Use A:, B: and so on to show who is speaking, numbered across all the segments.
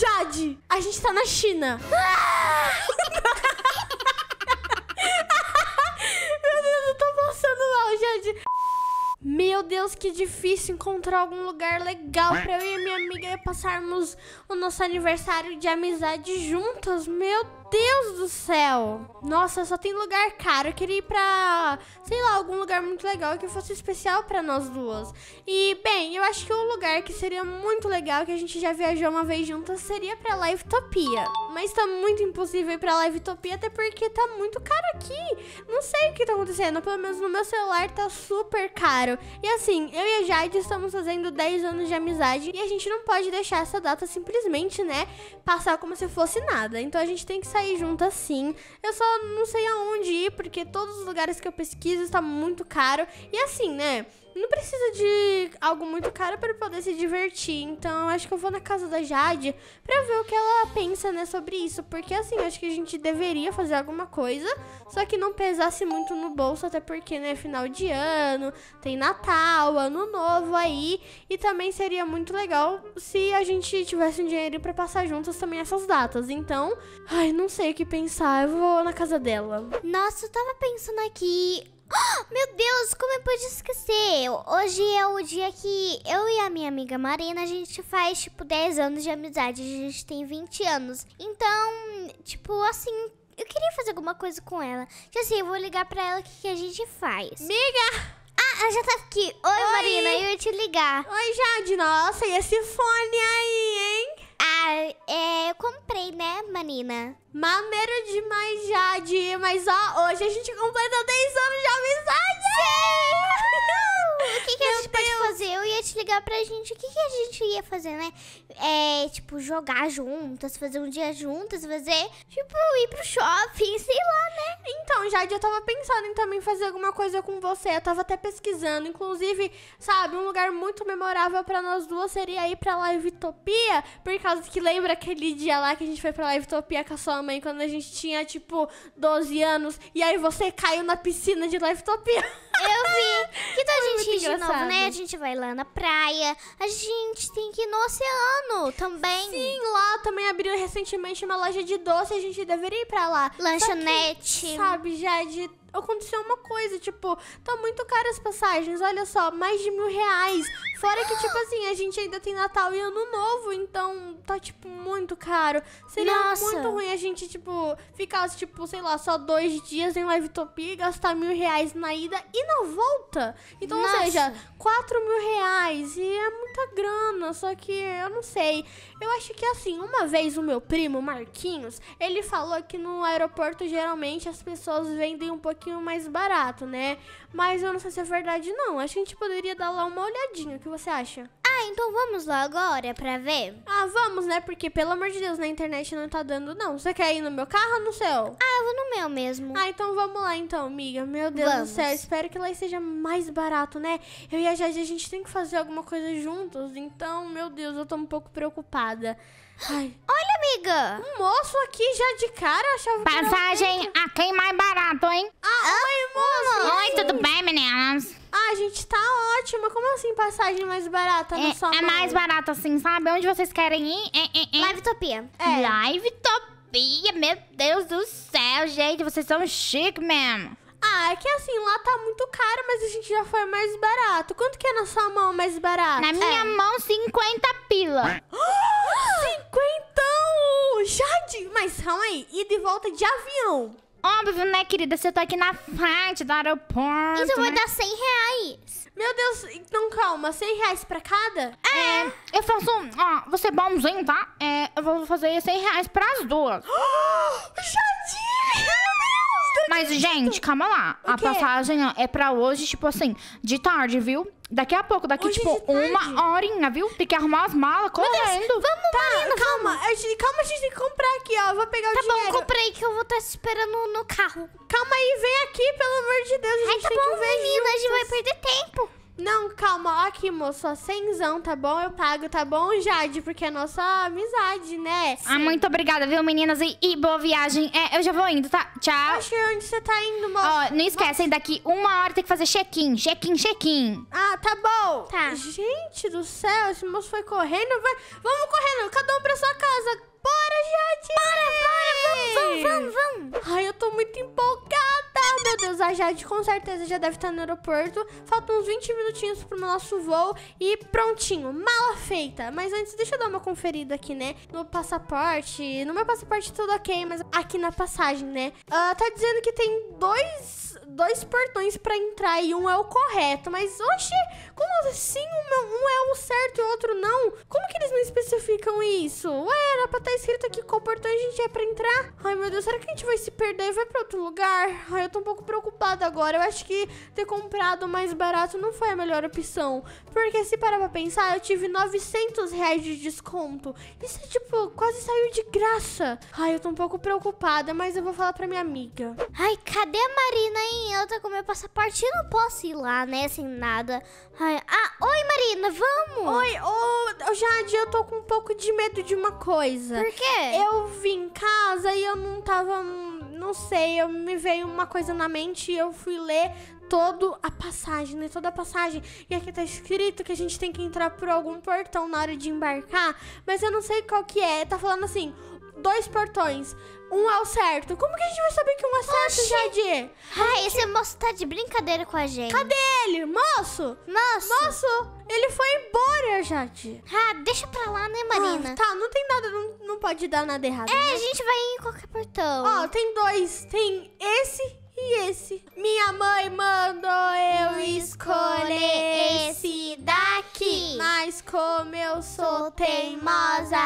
A: Jade, a gente tá na China. Ah! Meu Deus, eu tô passando mal, Jade. Meu Deus, que difícil encontrar algum lugar legal para eu e minha amiga passarmos o nosso aniversário de amizade juntas. Meu Deus do céu! Nossa, só tem lugar caro. Eu queria ir pra, sei lá, algum lugar muito legal que fosse especial para nós duas. E, bem, eu acho que um lugar que seria muito legal, que a gente já viajou uma vez juntas, seria pra Live Topia. Mas tá muito impossível ir pra Live Topia, até porque tá muito caro aqui. Não sei o que tá acontecendo, pelo menos no meu celular tá super caro. E assim, eu e a Jade estamos fazendo 10 anos de amizade e a gente não pode deixar essa data simplesmente, né, passar como se fosse nada. Então a gente tem que sair junto assim. Eu só não sei aonde ir porque todos os lugares que eu pesquiso está muito caro. E assim, né, não precisa de algo muito caro para poder se divertir. Então, eu acho que eu vou na casa da Jade para ver o que ela pensa, né, sobre isso, porque assim, eu acho que a gente deveria fazer alguma coisa, só que não pesasse muito no bolso, até porque, né, é final de ano, tem Natal, Ano Novo aí, e também seria muito legal se a gente tivesse um dinheiro para passar juntas também essas datas. Então, ai, não sei o que pensar. Eu vou na casa dela. Nossa, eu tava pensando aqui Meu Deus, como eu pude esquecer? Hoje é o dia que eu e a minha amiga Marina, a gente faz, tipo, 10 anos de amizade. A gente tem 20 anos. Então, tipo, assim, eu queria fazer alguma coisa com ela. Já tipo sei, assim, eu vou ligar pra ela o que, que a gente faz. Miga! Ah, ela já tá aqui. Oi, Oi, Marina, eu ia te ligar. Oi, Jade. Nossa, e esse fone aí, hein? Ah, é, eu comprei, né, menina? Maneiro demais, Jade. Mas ó, hoje a gente completa 10 anos de amizade. ligar pra gente o que, que a gente ia fazer, né? É, tipo, jogar juntas, fazer um dia juntas, fazer, tipo, ir pro shopping, sei lá, né? Então, Jade, eu tava pensando em também fazer alguma coisa com você. Eu tava até pesquisando. Inclusive, sabe, um lugar muito memorável pra nós duas seria ir pra Live Topia. Por causa que lembra aquele dia lá que a gente foi pra Live Topia com a sua mãe quando a gente tinha, tipo, 12 anos. E aí você caiu na piscina de Live Topia. Eu vi. Que tal a gente ir de novo, né? A gente vai lá na praia. A gente tem que ir no oceano também. Sim, lá também abriu recentemente uma loja de doce. A gente deveria ir pra lá. Lanchonete. Que, sabe, já é de aconteceu uma coisa, tipo, tá muito caro as passagens, olha só, mais de mil reais. Fora que, tipo assim, a gente ainda tem Natal e Ano Novo, então tá, tipo, muito caro. Seria Nossa. muito ruim a gente, tipo, ficar, tipo, sei lá, só dois dias em Live Topia e gastar mil reais na ida e na volta. Então, Nossa. ou seja, quatro mil reais e é muita grana, só que eu não sei. Eu acho que, assim, uma vez o meu primo, Marquinhos, ele falou que no aeroporto geralmente as pessoas vendem um pouquinho pouquinho mais barato, né? Mas eu não sei se é verdade, não. Acho que a gente poderia dar lá uma olhadinha. O que você acha? Ah, então vamos lá agora pra ver? Ah, vamos, né? Porque, pelo amor de Deus, na internet não tá dando, não. Você quer ir no meu carro ou no seu? Ah, eu vou no meu mesmo. Ah, então vamos lá, então, amiga. Meu Deus vamos. do céu, espero que lá seja mais barato, né? Eu e a Jade, a gente tem que fazer alguma coisa juntos. Então, meu Deus, eu tô um pouco preocupada. Ai. Olha, amiga. Um moço aqui já de cara achava Passagem que a quem mais barato, hein? Ah, ah,
B: oi, moço. Oi, tudo bem, meninas?
A: Ah, gente, tá ótimo. Como assim passagem mais barata é, na sua É mãe? mais barata, assim, sabe? Onde vocês querem ir? É, é, é, Live Topia. É. Live Topia, meu Deus do céu, gente. Vocês são chique mesmo. Ah, é que assim, lá tá muito caro, mas a gente já foi mais barato. Quanto que é na sua mão mais barato? Na é. minha é. mão, 50 pila. 50! Jade! Mas calma aí, e de volta de avião? Óbvio, né, querida? Se eu tô aqui na frente do aeroporto. Isso então né? vai dar 100 reais. Meu Deus, então calma, 100 reais pra cada? É, é. eu faço. Ó, você é bonzinho, tá? É,
B: eu vou fazer 100 reais pras duas.
A: Jade! Mas, então, gente, calma
B: lá. O a quê? passagem é, é pra hoje, tipo assim, de tarde, viu? Daqui a pouco, daqui, Hoje tipo, uma horinha, viu? Tem que arrumar as malas correndo. vamos, tá, Marina, calma. calma, a
A: gente tem que comprar aqui, ó. Eu vou pegar tá o dinheiro. bom, comprei que eu vou estar tá esperando no carro. Calma aí, vem aqui, pelo amor de Deus. A Ai, gente tá tem que bom, ver menina, a gente vai perder tempo. Não, calma, ó que moça, cenzão, tá bom? Eu pago, tá bom, Jade? Porque é nossa amizade, né? Ah, muito obrigada, viu, meninas? E, e boa viagem. É, eu já vou indo, tá? Tchau. Achei onde você tá indo, moço. Ó, não esquecem, daqui uma hora tem que fazer check-in, check-in, check-in. Ah, tá bom. Tá. Gente do céu, esse moço foi correndo, vai... Vamos correndo, cada um Jade com certeza já deve estar no aeroporto. Faltam uns 20 minutinhos pro nosso voo e prontinho, mala feita. Mas antes, deixa eu dar uma conferida aqui, né? No passaporte. No meu passaporte tudo ok, mas aqui na passagem, né? Uh, tá dizendo que tem dois dois portões para entrar e um é o correto. Mas, oxe, como assim um, é o certo e o outro não? Como que eles não especificam isso? Ué, era pra estar tá escrito aqui qual portão a gente é pra entrar. Ai, meu Deus, será que a gente vai se perder e vai pra outro lugar? Ai, eu tô um pouco preocupada agora. Eu acho que ter comprado mais barato não foi a melhor opção. Porque se parar pra pensar, eu tive 900 reais de desconto. Isso é tipo, quase saiu de graça. Ai, eu tô um pouco preocupada, mas eu vou falar pra minha amiga. Ai, cadê a Marina, hein? Eu tô com meu passaporte e não posso ir lá, né? Sem nada. Ai, ah, oi, Marina, vamos! Oi, ô, oh, Jade, eu tô com um pouco de medo de uma coisa. Por quê? Eu vim em casa e eu não tava. Não sei, eu me veio uma coisa na mente e eu fui ler toda a passagem, né? Toda a passagem. E aqui tá escrito que a gente tem que entrar por algum portão na hora de embarcar, mas eu não sei qual que é. Tá falando assim: dois portões. Um ao certo. Como que a gente vai saber que um é certo, Oxi. Ai, esse moço tá de brincadeira com a gente. Cadê ele? Moço! Moço! Moço! Ele foi embora, Jadir. Ah, deixa pra lá, né, Marina? Ah, tá, não tem nada, não, não pode dar nada errado. É, né? a gente vai em qualquer portão. Ó, tem dois. Tem esse e esse? Minha mãe mandou eu escolher esse daqui. Mas como eu sou teimosa,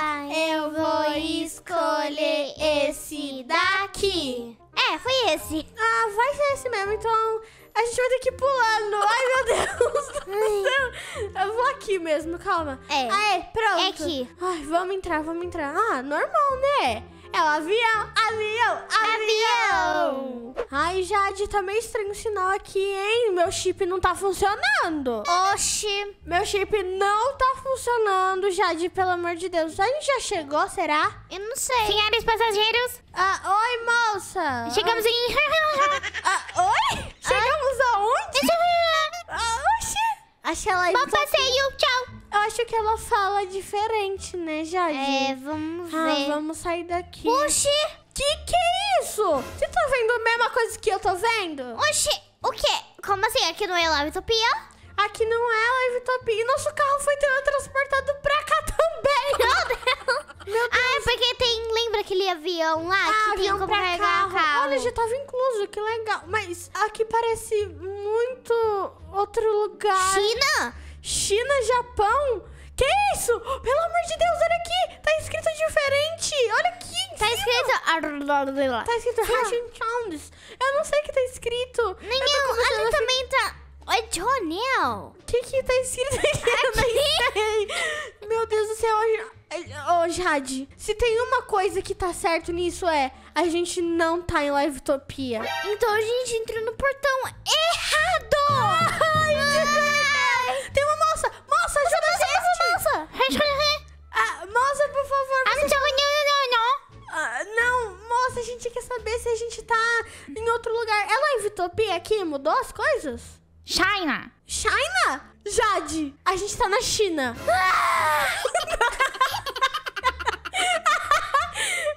A: eu vou escolher esse daqui. É, foi esse. Ah, vai ser esse mesmo, então a gente vai ter que ir pulando. Ai, meu Deus do céu. Eu vou aqui mesmo, calma. É. Aê, pronto. É aqui. Ai, vamos entrar, vamos entrar. Ah, normal, né? É o avião, avião, avião. Ai, Jade, tá meio estranho o sinal aqui, hein? Meu chip não tá funcionando. Oxi. Meu chip não tá funcionando, Jade, pelo amor de Deus. A gente já chegou, será? Eu não sei. Senhores passageiros. Ah, oi, moça. Chegamos em... ah, ah oi? Ah. Chegamos Ai. aonde? Ah, oxi. Achei ela... Bom passeio, tchau. Eu acho que ela fala diferente, né, Jade? É, vamos ah, ver. Ah, vamos sair daqui. Oxi! Que que é isso? Você tá vendo a mesma coisa que eu tô vendo? Oxi, o quê? Como assim? Aqui não é Live Utopia? Aqui não é Live Utopia. E nosso carro foi teletransportado pra cá também. Meu Deus. Meu Deus. Ah, é porque tem... Lembra aquele avião lá? Ah, que avião tem como carregar carro. carro. Olha, já tava incluso. Que legal. Mas aqui parece muito outro lugar. China? China, Japão. Que isso? Pelo amor de Deus, olha aqui. Tá escrito diferente. Olha aqui. Tá escrito... Tá escrito Russian Chowns. Eu não sei o que tá escrito. Nenhum. Ali também tá... É Jonel. O que que tá escrito aqui? aqui? Meu Deus do céu. Ô, oh, Jade. Se tem uma coisa que tá certo nisso é... A gente não tá em Livetopia. Então a gente entrou no portão errado. Ai, ah! gente quer saber se a gente tá em outro lugar. Ela é Pia aqui? Mudou as coisas? China! China? Jade, a gente tá na China.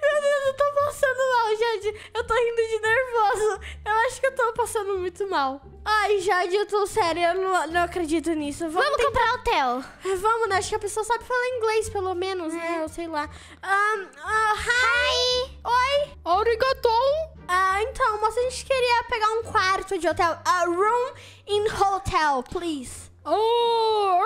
A: Meu Deus, eu tô passando mal, Jade. Eu tô rindo de nervoso. Eu acho que eu tô passando muito mal. Ai, Jade, eu tô séria. Eu não, não acredito nisso. Vamos, Vamos tentar... comprar hotel. Vamos, né? Acho que a pessoa sabe falar inglês, pelo menos, né? é. né? Eu sei lá. Um, uh, ah, hi. hi. Oi! Arigatou! Ah, então, mas a gente queria pegar um quarto de hotel. A uh, room in hotel, please. Oh,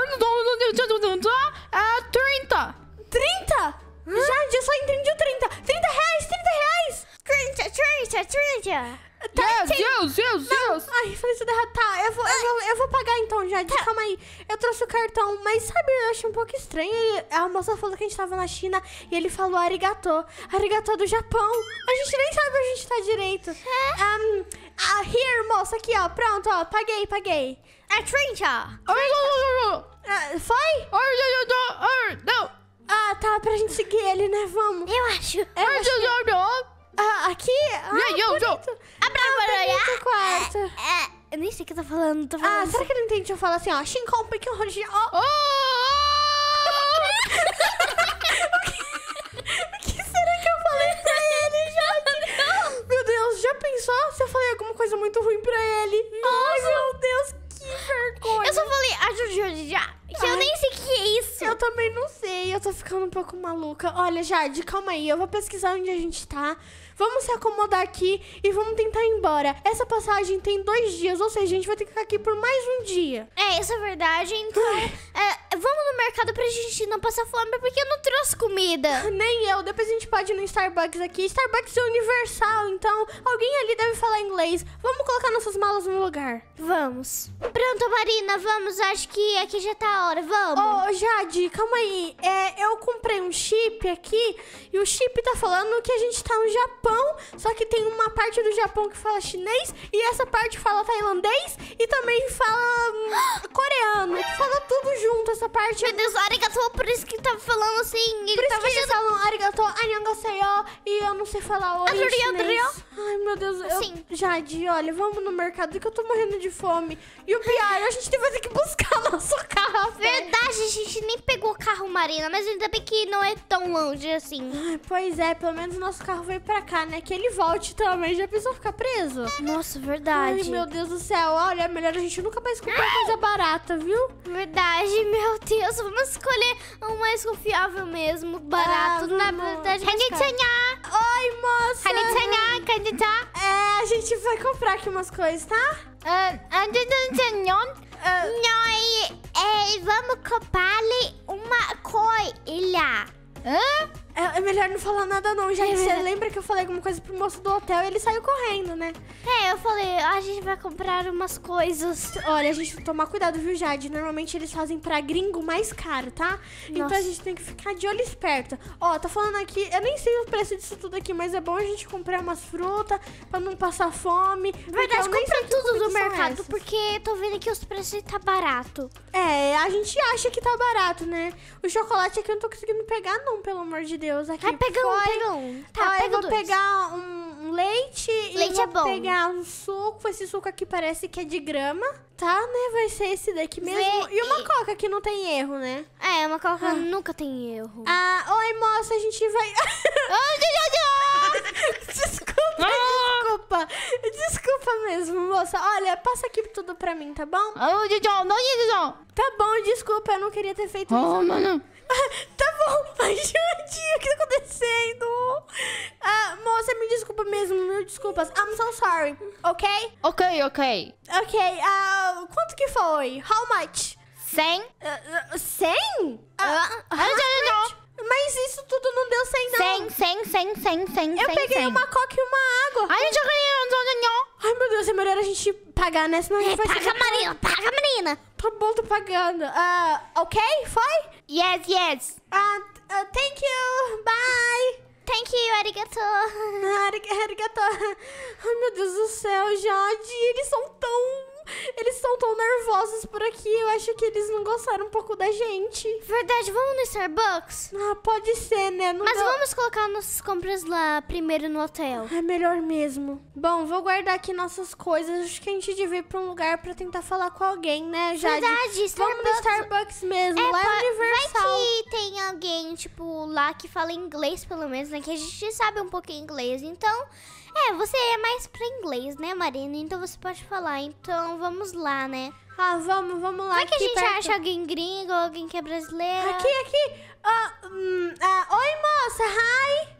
A: é 30. 30? Hum? Gente, eu só entendi o 30. 30 reais, 30 reais. 30, 30, 30. Tá, Deus, Deus, Deus! não. Ai, falei tudo derrotar. Tá, eu vou, eu vou, eu vou pagar então, já. Tá. Calma aí. Eu trouxe o cartão, mas sabe, eu achei um pouco estranho. A moça falou que a gente tava na China e ele falou arigatô. Arigatô do Japão. A gente nem sabe onde a gente tá direito. É. Um, ah, here, moça, aqui, ó. Pronto, ó. Paguei, paguei. É Trincha. Ah, foi? Não. Ah, tá, pra gente seguir ele, né? Vamos. Eu acho. Eu acho que... Ah, aqui? Ah, yo, yo, yo. Ah, quarto. É, é, eu nem sei o que eu tô falando. Tô ah, falando ah, assim. será que ele entende? Eu falo assim, ó. Shinkon, porque hoje... Oh. oh. ficando um pouco maluca. Olha, Jade, calma aí. Eu vou pesquisar onde a gente tá. Vamos se acomodar aqui e vamos tentar ir embora. Essa passagem tem dois dias, ou seja, a gente vai ter que ficar aqui por mais um dia. É, isso é verdade. Então, é, vamos no mercado pra gente não passar fome, porque eu não trouxe comida. Nem eu. Depois a gente pode ir no Starbucks aqui. Starbucks é universal, então alguém ali deve falar inglês. Vamos colocar nossas malas no lugar. Vamos. Pronto, Marina, vamos. Acho que aqui já tá a hora. Vamos. Ô, oh, Jade, calma aí. É, eu comprei um chip aqui e o chip tá falando que a gente tá no Japão. Japão, só que tem uma parte do Japão que fala chinês e essa parte fala tailandês e também fala hum, coreano. Tipo, fala tudo junto essa parte. Meu Deus, arigato, por isso que ele tá tava falando assim. Ele por isso tá que eles falam arigato, annyeonghaseyo e eu não sei falar oi adorei, adorei. Ai, meu Deus. Assim. Eu... Jade, olha, vamos no mercado que eu tô morrendo de fome. E o pior, a gente que fazer que buscar nosso carro. Verdade, a gente nem pegou o carro, Marina, mas ainda bem que não é tão longe assim. Ai, pois é, pelo menos nosso carro veio pra cá né? Que ele volte também, já pensou ficar preso? Nossa, verdade. Ai, meu Deus do céu. Olha, é melhor a gente nunca mais comprar Ai. coisa barata, viu? Verdade, meu Deus. Vamos escolher um mais confiável mesmo, barato. Ah, na verdade, Kanitanya! Oi, moça! Kanitanya, Kanitanya! É, a gente vai comprar aqui umas coisas, tá? Ah, Nós eh, vamos comprar uma coelha. Hã? É, é melhor não falar nada não, já é que você lembra que eu falei alguma coisa pro moço do hotel e ele saiu correndo, né? É, eu falei, ah, a gente vai comprar umas coisas. Olha, a gente tem que tomar cuidado, viu, Jade? Normalmente eles fazem pra gringo mais caro, tá? Nossa. Então a gente tem que ficar de olho esperto. Ó, tá falando aqui, eu nem sei o preço disso tudo aqui, mas é bom a gente comprar umas frutas pra não passar fome. Verdade, compra tudo do mercado, porque tô vendo que os preços tá barato. É, a gente acha que tá barato, né? O chocolate aqui eu não tô conseguindo pegar não, pelo amor de Deus, aqui. Vai, tá pega um, pega um. Tá, ah, pega eu vou dois. pegar um leite. Leite é bom. pegar um suco. Esse suco aqui parece que é de grama, tá, né? Vai ser esse daqui mesmo. Vê, e uma e... coca que não tem erro, né? É, uma coca ah. nunca tem erro. Ah, oi, moça, a gente vai... desculpa, ah! desculpa. Desculpa mesmo, moça. Olha, passa aqui tudo pra mim, tá bom? Ah, tá bom, desculpa, eu não queria ter feito isso. Oh, mano. tá bom, ajude, o que tá acontecendo? Ah, moça, me desculpa mesmo, mil desculpas. I'm so sorry, ok? Ok, ok. Ok, ah, quanto que foi? How much? 100. Uh, uh, 100? Uh, uh, uh, mas isso tudo não deu 100, não. 100, 100, 100, 100, 100, Eu 100, peguei 100. uma coca e uma água. Ai, eu já ganhei Ai, meu Deus, é melhor a gente pagar, né? Senão a gente é, vai... Paga, Maria, paga, Tá bom, tô pagando. Uh, ok? Foi? Yes, yes. Uh, uh, thank you. Bye. Thank you, arigato. arigato. Ai, meu Deus do céu, Jade. Eles são tão eles estão tão nervosos por aqui. Eu acho que eles não gostaram um pouco da gente. Verdade, vamos no Starbucks? Ah, pode ser, né? Não Mas vamos colocar nossas compras lá primeiro no hotel. É melhor mesmo. Bom, vou guardar aqui nossas coisas. Acho que a gente devia ir pra um lugar pra tentar falar com alguém, né, Jade? Verdade, Starbucks. Vamos no Starbucks mesmo. É, lá é Universal. Vai que tem alguém, tipo, lá que fala inglês, pelo menos, né? Que a gente sabe um pouquinho inglês. Então, é, você é mais pra inglês, né, Marina? Então você pode falar. Então, vamos lá, né? Ah, vamos, vamos lá. Como é que a gente perto. acha alguém gringo, alguém que é brasileiro? Aqui, aqui. Oh, ah, oi, moça. Hi.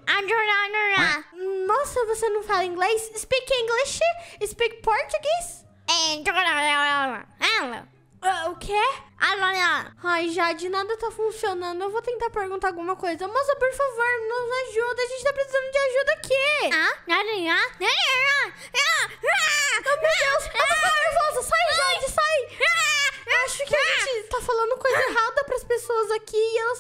A: Hum, moça, você não fala inglês? Speak English? Speak Portuguese? Uh, o quê? Ai, já de nada tá funcionando. Eu vou tentar perguntar alguma coisa. Moça, por favor, nos ajuda. A gente tá precisando de ajuda aqui. Ah, nada, nada, nada, nada, nada, nada,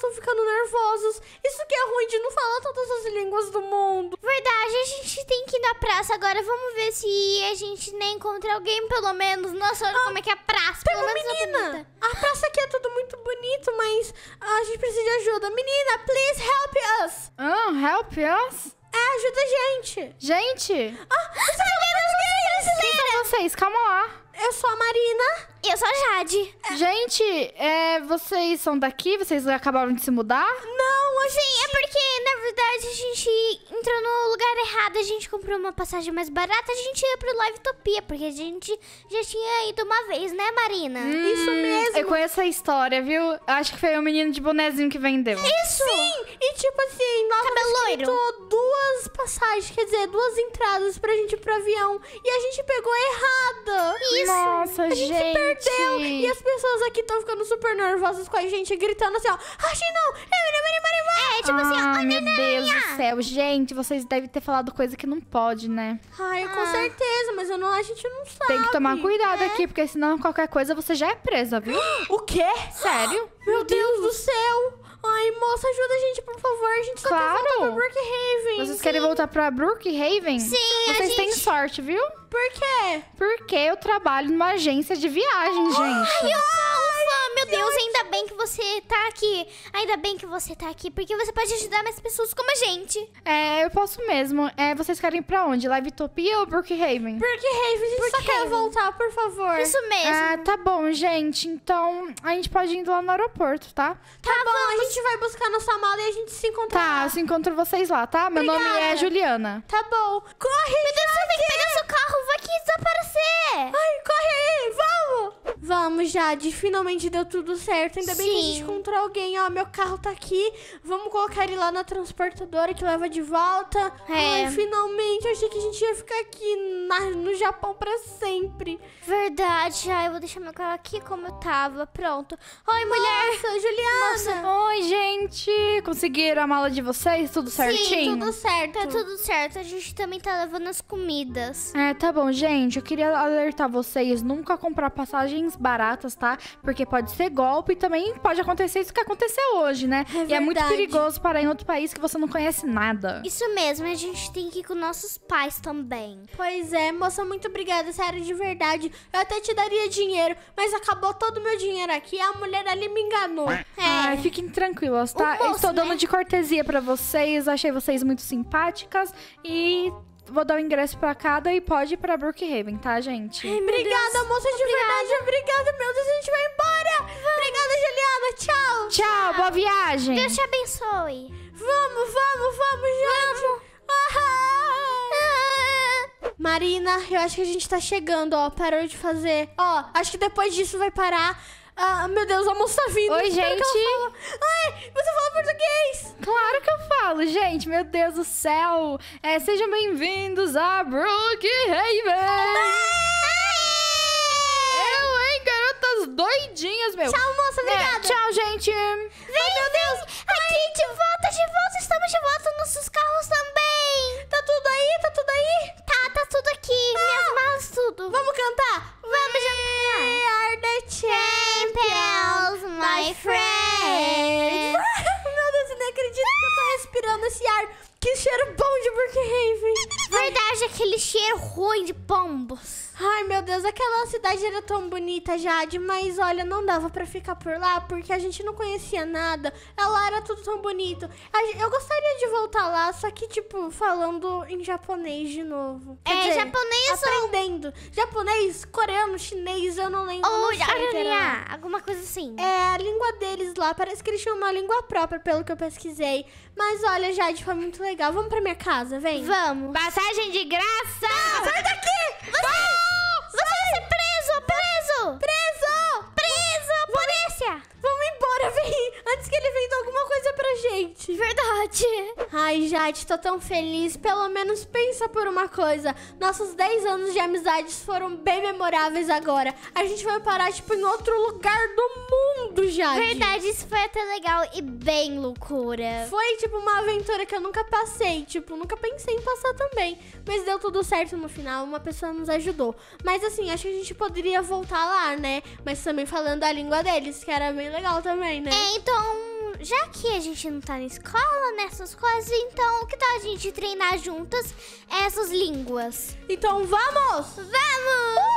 A: estão ficando nervosos. Isso que é ruim de não falar todas as línguas do mundo. Verdade, a gente tem que ir na praça agora. Vamos ver se a gente nem né, encontra alguém, pelo menos. Nossa, olha ah, como é que é a praça. Pelo é menina, é a praça aqui é tudo muito bonito, mas a gente precisa de ajuda. Menina, please help us. Ah, oh, help us? É, ajuda a gente. Gente? Ah, você falou brasileira. Quem são vocês? Calma lá. Eu sou a Marina. E eu sou a Jade. Gente,
B: é, vocês são daqui? Vocês acabaram de se mudar?
A: Não, assim, é porque, na verdade, a gente entrou no errado, a gente comprou uma passagem mais barata, a gente ia pro Live Topia, porque a gente já tinha ido uma vez, né, Marina? Hum, Isso mesmo. Eu conheço a história,
B: viu? Acho que foi o menino de bonezinho que vendeu. Isso! Sim! E tipo assim, nós
A: comprou duas passagens, quer dizer, duas entradas pra gente ir pro avião. E a gente pegou errada. Isso! Nossa, a gente. gente. perdeu. E as pessoas aqui estão ficando super nervosas com a gente, gritando assim, ó. Achei não! É, tipo assim, ó. Ai, ah, meu Deus
B: do céu. Gente, vocês devem ter falado falado coisa que não pode, né?
A: Ai, com ah. certeza, mas eu não, a gente não sabe. Tem que tomar cuidado né? aqui,
B: porque senão qualquer coisa você já é presa, viu?
A: O quê? Sério? Meu Deus do céu! Ai, moça, ajuda a gente, por favor. A gente claro. só quer voltar pra Brookhaven. Vocês Sim. querem voltar pra
B: Brookhaven? Sim, Vocês gente... têm
A: sorte, viu? Por quê?
B: Porque eu trabalho numa agência de viagem, gente. Ai, ai.
A: Ufa, meu Deus, ainda bem que você tá aqui. Ainda bem que você tá aqui, porque você pode ajudar mais pessoas como a gente.
B: É, eu posso mesmo. É, vocês querem ir pra onde? Live Utopia ou Brookhaven? Brookhaven, a gente só quer voltar, por favor. Isso mesmo. Ah, tá bom, gente. Então, a gente pode ir indo lá no aeroporto, tá? Tá, tá bom, vamos. a gente
A: vai buscar nossa mala e a gente se encontra
B: Tá, lá. eu se encontro vocês lá, tá? Meu Obrigada. nome é Juliana.
A: Tá bom. Corre, Meu Deus, você tem que pegar seu carro, vai que desaparecer. Ai, Vamos, Jade. Finalmente deu tudo certo. Ainda bem Sim. que a gente encontrou alguém. Ó, meu carro tá aqui. Vamos colocar ele lá na transportadora que leva de volta. É. Ai, finalmente. achei que a gente ia ficar aqui na, no Japão pra sempre. Verdade. Ai, eu vou deixar meu carro aqui como eu tava. Pronto. Oi, mulher. Nossa, Juliana. Nossa. Oi, gente. Conseguiram a mala de vocês? Tudo certinho? Sim, tudo
B: certo. Tá tudo certo. A gente também tá levando as comidas. É, tá bom, gente. Eu queria alertar vocês. Nunca comprar passagens baratas, tá? Porque pode ser golpe e também pode acontecer isso que aconteceu hoje, né? É e é muito perigoso parar em outro país que você não conhece nada. Isso
A: mesmo, a gente tem que ir com nossos pais também. Pois é, moça, muito obrigada, sério, de verdade. Eu até te daria dinheiro, mas acabou todo o meu dinheiro aqui. A mulher ali me enganou. É. Ai, fiquem
B: tranquilas, tá? Eu moço, Estou dando né? de cortesia para vocês, achei vocês muito simpáticas e vou dar o ingresso pra cada e pode ir pra Brookhaven, tá, gente? Ai, obrigada, Deus. moça de obrigada. verdade.
A: Obrigada, meu Deus, a gente vai embora. Vamos. Obrigada, Juliana. Tchau. Tchau. Tchau, boa viagem. Deus te abençoe. Vamos, vamos, vamos, gente. Vamos. Ah. Marina, eu acho que a gente tá chegando, ó. Parou de fazer. Ó, acho que depois disso vai parar. Ah, meu Deus, o almoço tá vindo. Oi, gente. Ai, você fala português. Claro que eu falo, gente. Meu
B: Deus do céu. É, sejam bem-vindos a Brookhaven. Eu, hein, garotas doidinhas, meu. Tchau, moça, é, obrigada. É, tchau, gente. Vem, Ai,
A: meu Deus. Vem. Aqui, de volta, de volta. Estamos de volta. Nossos carros também. Tá tudo aí? Tá tudo aí? Tá, tá tudo aqui. Ah. Minhas malas, tudo. Vamos cantar? Que cheiro bom de Brookhaven. Verdade, aquele cheiro ruim de pombos. Ai, meu Deus, aquela cidade era tão bonita, Jade, mas olha, não dava para ficar por lá porque a gente não conhecia nada. Ela era tudo tão bonito. Eu gostaria de voltar lá, só que, tipo, falando em japonês de novo. Quer é, dizer, japonês aprendendo. Ou... Japonês, coreano, chinês, eu não lembro. Ou aranha, alguma coisa assim. É, a língua deles lá, parece que eles tinham uma língua própria, pelo que eu pesquisei. Mas olha, Jade, foi muito legal. Vamos pra minha casa, vem. Vamos. Passagem de graça! Não, sai daqui! Você... Vai! gente. Verdade. Ai, Jade, tô tão feliz. Pelo menos pensa por uma coisa. Nossos 10 anos de amizades foram bem memoráveis agora. A gente vai parar, tipo, em outro lugar do mundo, Jade. Verdade, isso foi até legal e bem loucura. Foi, tipo, uma aventura que eu nunca passei. Tipo, nunca pensei em passar também. Mas deu tudo certo no final. Uma pessoa nos ajudou. Mas, assim, acho que a gente poderia voltar lá, né? Mas também falando a língua deles, que era bem legal também, né? É, então já que a gente não tá na escola, nessas né, coisas, então que tal a gente treinar juntas essas línguas? Então vamos! Vamos! Uh!